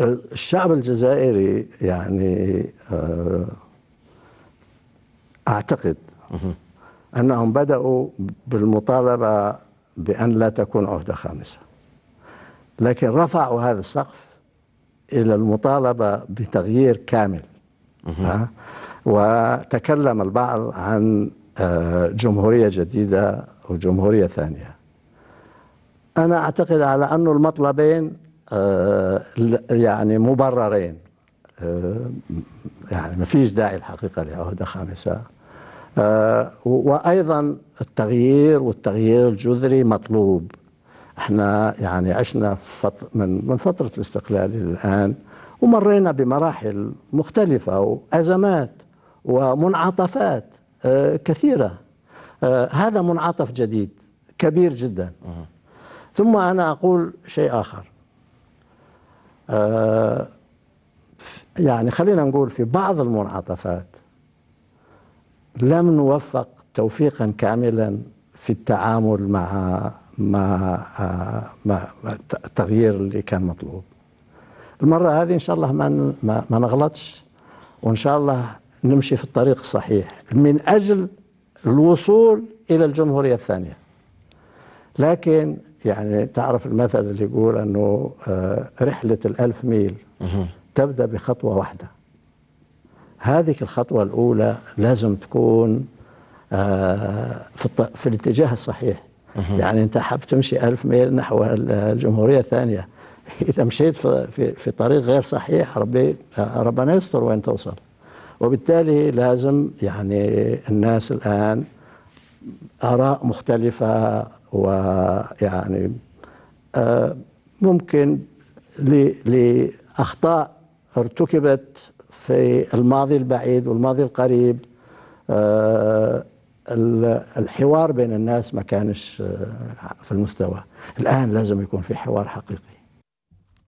الشعب الجزائري يعني آه، اعتقد انهم بداوا بالمطالبه بان لا تكون عهده خامسه لكن رفعوا هذا السقف الى المطالبه بتغيير كامل ها وتكلم البعض عن آه، جمهوريه جديده وجمهوريه ثانيه انا اعتقد على ان المطلبين آه، يعني مبررين آه، يعني ما فيش داعي الحقيقة لعهدة خامسة آه، وأيضا التغيير والتغيير الجذري مطلوب احنا يعني عشنا من من فترة الاستقلال إلى الآن ومرينا بمراحل مختلفة وأزمات ومنعطفات كثيرة هذا منعطف جديد كبير جدا ثم أنا أقول شيء آخر آه، يعني خلينا نقول في بعض المنعطفات لم نوفق توفيقا كاملا في التعامل مع مع آه، مع التغيير اللي كان مطلوب. المره هذه ان شاء الله ما ما نغلطش وان شاء الله نمشي في الطريق الصحيح من اجل الوصول الى الجمهوريه الثانيه. لكن يعني تعرف المثل اللي يقول أنه آه، رحلة الألف ميل تبدأ بخطوة واحدة هذه الخطوة الأولى لازم تكون آه، في, في الاتجاه الصحيح يعني أنت حاب تمشي ألف ميل نحو الجمهورية الثانية إذا مشيت في, في, في طريق غير صحيح ربي آه، ربنا يستر وين توصل وبالتالي لازم يعني الناس الآن آراء مختلفة ويعني آه، ممكن لأخطاء ارتكبت في الماضي البعيد والماضي القريب آه، الحوار بين الناس ما كانش آه، في المستوى الآن لازم يكون في حوار حقيقي